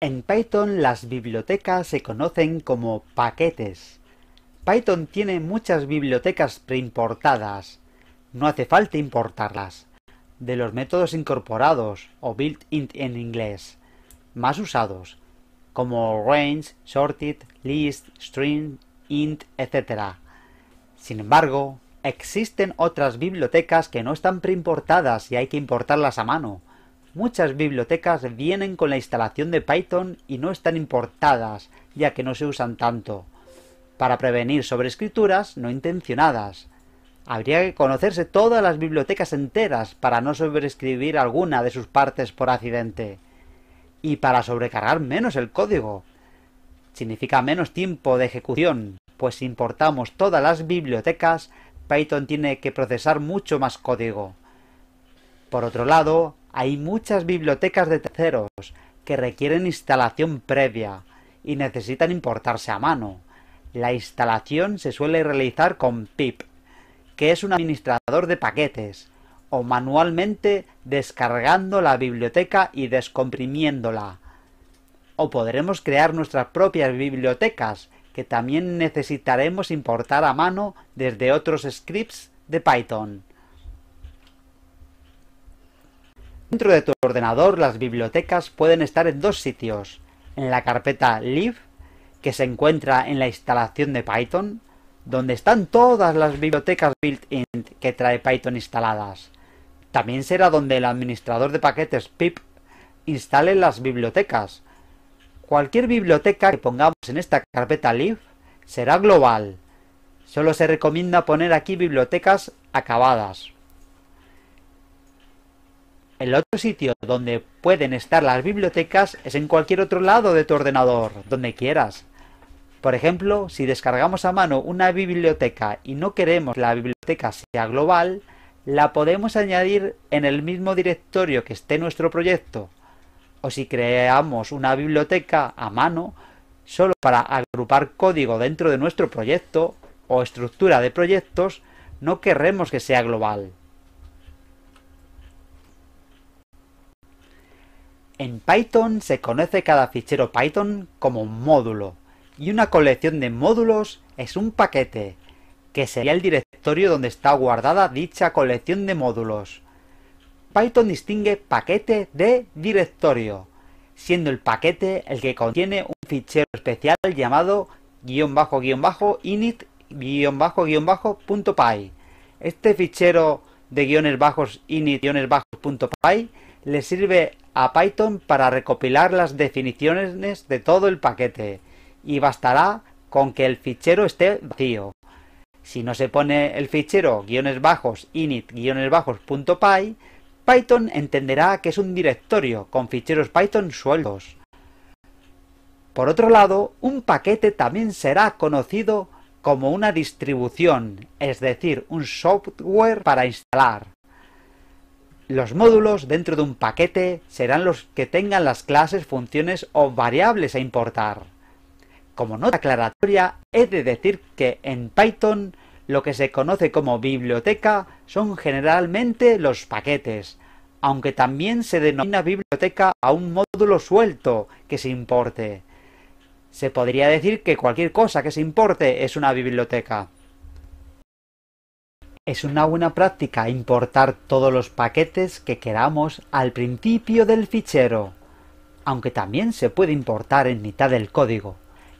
En Python las bibliotecas se conocen como paquetes. Python tiene muchas bibliotecas preimportadas. No hace falta importarlas. De los métodos incorporados o built-in en inglés, más usados, como range, sorted, list, string, int, etc. Sin embargo, existen otras bibliotecas que no están preimportadas y hay que importarlas a mano Muchas bibliotecas vienen con la instalación de Python y no están importadas, ya que no se usan tanto, para prevenir sobreescrituras no intencionadas. Habría que conocerse todas las bibliotecas enteras para no sobreescribir alguna de sus partes por accidente. Y para sobrecargar menos el código. Significa menos tiempo de ejecución, pues si importamos todas las bibliotecas, Python tiene que procesar mucho más código. Por otro lado, hay muchas bibliotecas de terceros que requieren instalación previa y necesitan importarse a mano. La instalación se suele realizar con pip, que es un administrador de paquetes, o manualmente descargando la biblioteca y descomprimiéndola. O podremos crear nuestras propias bibliotecas, que también necesitaremos importar a mano desde otros scripts de Python. Dentro de tu ordenador, las bibliotecas pueden estar en dos sitios. En la carpeta live que se encuentra en la instalación de Python, donde están todas las bibliotecas built-in que trae Python instaladas. También será donde el administrador de paquetes pip instale las bibliotecas. Cualquier biblioteca que pongamos en esta carpeta lib será global. Solo se recomienda poner aquí bibliotecas acabadas. El otro sitio donde pueden estar las bibliotecas es en cualquier otro lado de tu ordenador, donde quieras. Por ejemplo, si descargamos a mano una biblioteca y no queremos que la biblioteca sea global, la podemos añadir en el mismo directorio que esté nuestro proyecto. O si creamos una biblioteca a mano solo para agrupar código dentro de nuestro proyecto o estructura de proyectos, no queremos que sea global. En Python se conoce cada fichero Python como un módulo, y una colección de módulos es un paquete, que sería el directorio donde está guardada dicha colección de módulos. Python distingue paquete de directorio, siendo el paquete el que contiene un fichero especial llamado guión bajo guión bajo init guión bajo guión bajo punto py. Este fichero de guiones bajos init guiones bajos punto py le sirve a Python para recopilar las definiciones de todo el paquete y bastará con que el fichero esté vacío. Si no se pone el fichero guiones bajos init guiones bajos py, Python entenderá que es un directorio con ficheros Python sueltos. Por otro lado, un paquete también será conocido como una distribución, es decir, un software para instalar. Los módulos dentro de un paquete serán los que tengan las clases, funciones o variables a importar. Como nota aclaratoria, he de decir que en Python lo que se conoce como biblioteca son generalmente los paquetes, aunque también se denomina biblioteca a un módulo suelto que se importe. Se podría decir que cualquier cosa que se importe es una biblioteca. Es una buena práctica importar todos los paquetes que queramos al principio del fichero, aunque también se puede importar en mitad del código,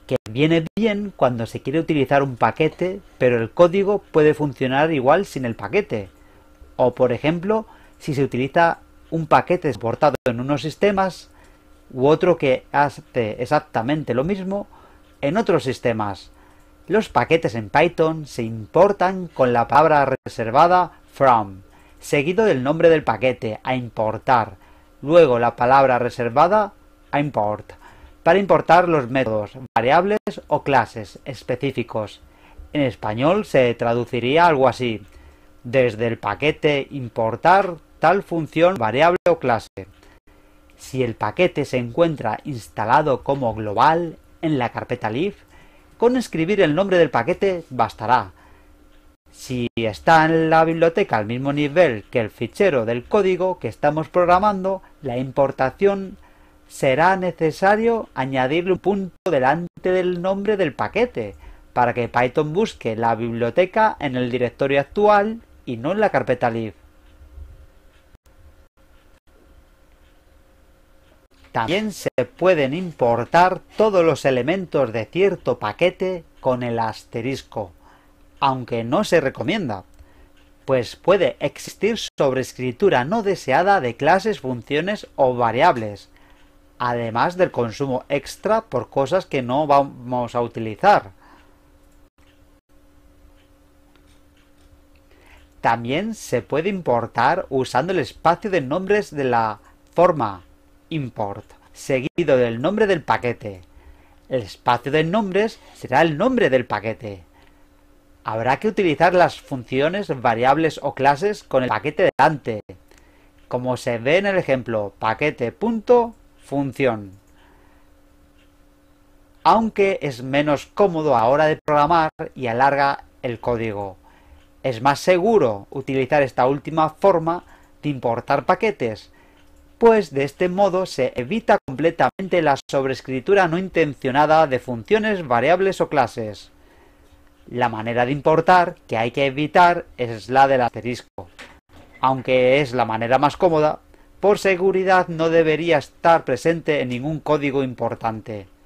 que viene bien cuando se quiere utilizar un paquete, pero el código puede funcionar igual sin el paquete. O por ejemplo, si se utiliza un paquete exportado en unos sistemas u otro que hace exactamente lo mismo en otros sistemas. Los paquetes en Python se importan con la palabra reservada from, seguido del nombre del paquete a importar, luego la palabra reservada a import, para importar los métodos, variables o clases específicos. En español se traduciría algo así, desde el paquete importar tal función, variable o clase. Si el paquete se encuentra instalado como global en la carpeta lib, con escribir el nombre del paquete bastará. Si está en la biblioteca al mismo nivel que el fichero del código que estamos programando, la importación será necesario añadirle un punto delante del nombre del paquete para que Python busque la biblioteca en el directorio actual y no en la carpeta lib. También se pueden importar todos los elementos de cierto paquete con el asterisco, aunque no se recomienda, pues puede existir sobreescritura no deseada de clases, funciones o variables, además del consumo extra por cosas que no vamos a utilizar. También se puede importar usando el espacio de nombres de la forma import, seguido del nombre del paquete. El espacio de nombres será el nombre del paquete. Habrá que utilizar las funciones, variables o clases con el paquete delante, como se ve en el ejemplo paquete.función. Aunque es menos cómodo a hora de programar y alarga el código. Es más seguro utilizar esta última forma de importar paquetes pues de este modo se evita completamente la sobreescritura no intencionada de funciones, variables o clases. La manera de importar que hay que evitar es la del asterisco. Aunque es la manera más cómoda, por seguridad no debería estar presente en ningún código importante.